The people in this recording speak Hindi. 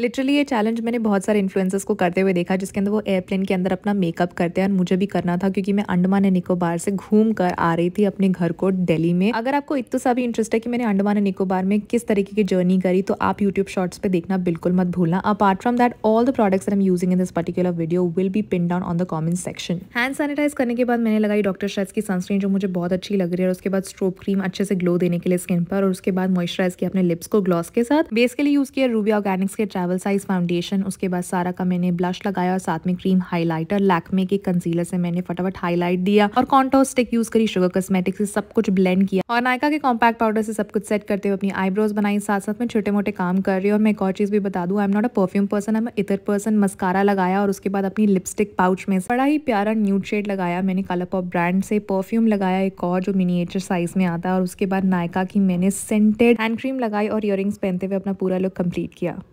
लिटरली ये चैलेंज मैंने बहुत सारे इन्फ्लुएंसर्स को करते हुए देखा जिसके अंदर वो एयरप्लेन के अंदर अपना मेकअप करते हैं और मुझे भी करना था क्योंकि मैं अंडमान एंड निकोबार से घूम कर आ रही थी अपने घर को दिल्ली में अगर आपको इतना सा भी इंटरेस्ट है कि मैंने अंडमान एंड निकोबार में किस तरीके की जर्नी करी तो आप यूट्यूब शॉर्ट्स पर देखना बिल्कुल मत भूलना apart from that all the products am using in this particular video will be pin down on the comment section hand sanitise करने के बाद मैंने लगाई डॉक्टर शेस की सनस्क्रीन जो मुझे बहुत अच्छी लग रही है और उसके बाद स्ट्रोप क्रीम अच्छे से ग्लो देने के लिए स्किन पर और उसके बाद मॉइस्चराइज किया अपने लिप्स को ग्लॉस के साथ बेसिकली यूज किया रूबी ऑर्गेनिक्स के ट्रैवल साइज़ फाउंडेशन उसके बाद सारा का मैंने ब्लश लगाया और साथ में क्रीम हाईलाइटर लैकमे के कंसीलर से मैंने फटाफट हाईलाइट दिया और कॉन्टो स्टिक यूज़ करी शुगर कॉस्मेटिक से सब कुछ ब्लेंड किया और नायका के कॉम्पैक्ट पाउडर से सब कुछ सेट करते हुए अपनी आईब्रोज बनाई साथ साथ में छोटे मोटे काम कर रही और मैं एक और चीज़ भी बता दू I am not a perfume person I am इतर पर्सन मस्कारा लगाया और उसके बाद अपनी लिपस्टिक पाउच में बड़ा ही प्यारा न्यूट शेड लगाया मैंने कलर पॉप ब्रांड से परफ्यूम लगाया एक और जो मिनिएचर साइज में आता है और उसके बाद नायका की मैंने सेंटेड हैंड क्रीम लगाई और इयर पहनते हुए अपना पूरा लुक कंप्लीट किया